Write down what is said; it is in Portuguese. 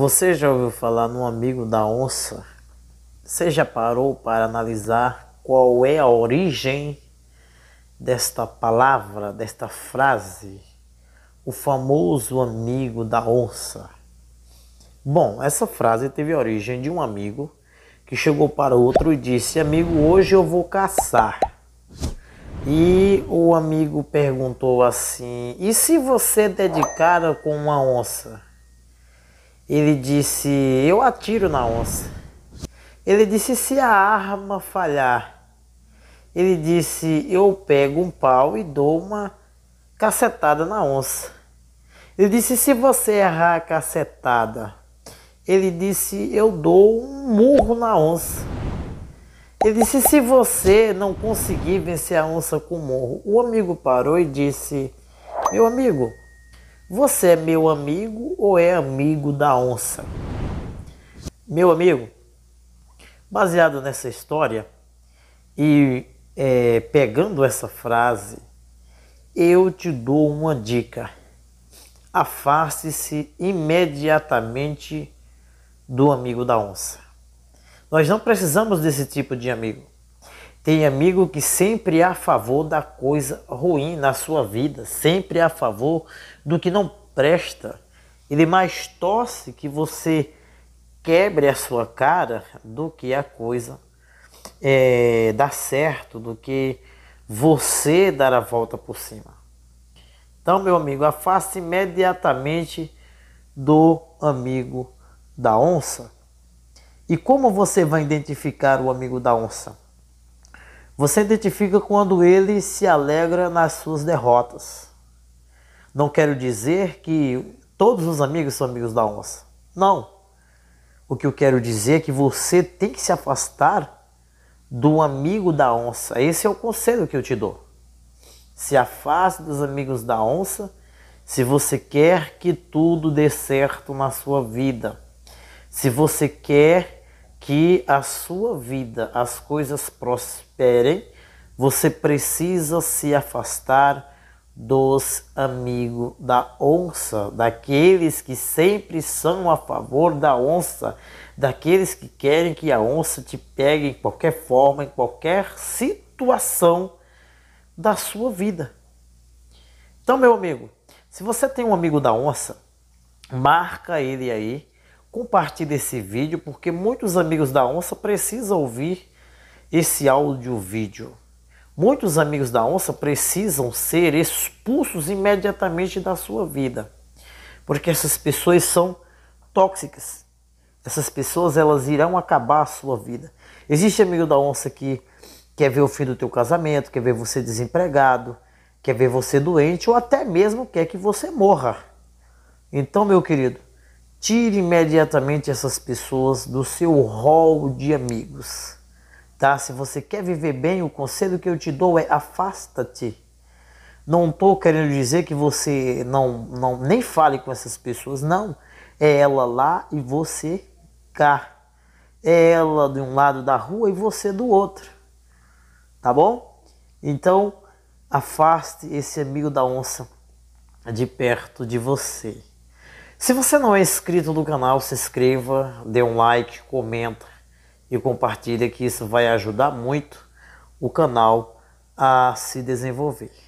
Você já ouviu falar no amigo da onça? Você já parou para analisar qual é a origem desta palavra, desta frase? O famoso amigo da onça. Bom, essa frase teve origem de um amigo que chegou para outro e disse: Amigo, hoje eu vou caçar. E o amigo perguntou assim: E se você dedicara com uma onça? Ele disse: Eu atiro na onça. Ele disse: Se a arma falhar. Ele disse: Eu pego um pau e dou uma cacetada na onça. Ele disse: Se você errar a cacetada. Ele disse: Eu dou um murro na onça. Ele disse: Se você não conseguir vencer a onça com o murro. O amigo parou e disse: Meu amigo, você é meu amigo ou é amigo da onça? Meu amigo, baseado nessa história e é, pegando essa frase, eu te dou uma dica. Afaste-se imediatamente do amigo da onça. Nós não precisamos desse tipo de amigo. Tem amigo que sempre é a favor da coisa ruim na sua vida, sempre é a favor do que não presta. Ele mais torce que você quebre a sua cara do que a coisa é, dar certo, do que você dar a volta por cima. Então, meu amigo, afaste imediatamente do amigo da onça. E como você vai identificar o amigo da onça? Você identifica quando ele se alegra nas suas derrotas. Não quero dizer que todos os amigos são amigos da onça. Não. O que eu quero dizer é que você tem que se afastar do amigo da onça. Esse é o conselho que eu te dou. Se afaste dos amigos da onça se você quer que tudo dê certo na sua vida. Se você quer que a sua vida, as coisas prosperem, você precisa se afastar dos amigos da onça, daqueles que sempre são a favor da onça, daqueles que querem que a onça te pegue em qualquer forma, em qualquer situação da sua vida. Então, meu amigo, se você tem um amigo da onça, marca ele aí compartilhe esse vídeo porque muitos amigos da onça precisam ouvir esse áudio vídeo. Muitos amigos da onça precisam ser expulsos imediatamente da sua vida, porque essas pessoas são tóxicas. Essas pessoas elas irão acabar a sua vida. Existe amigo da onça que quer ver o fim do teu casamento, quer ver você desempregado, quer ver você doente ou até mesmo quer que você morra. Então, meu querido, Tire imediatamente essas pessoas do seu rol de amigos. Tá? Se você quer viver bem, o conselho que eu te dou é afasta-te. Não estou querendo dizer que você não, não nem fale com essas pessoas, não. É ela lá e você cá. É ela de um lado da rua e você do outro. Tá bom? Então, afaste esse amigo da onça de perto de você. Se você não é inscrito no canal, se inscreva, dê um like, comenta e compartilha que isso vai ajudar muito o canal a se desenvolver.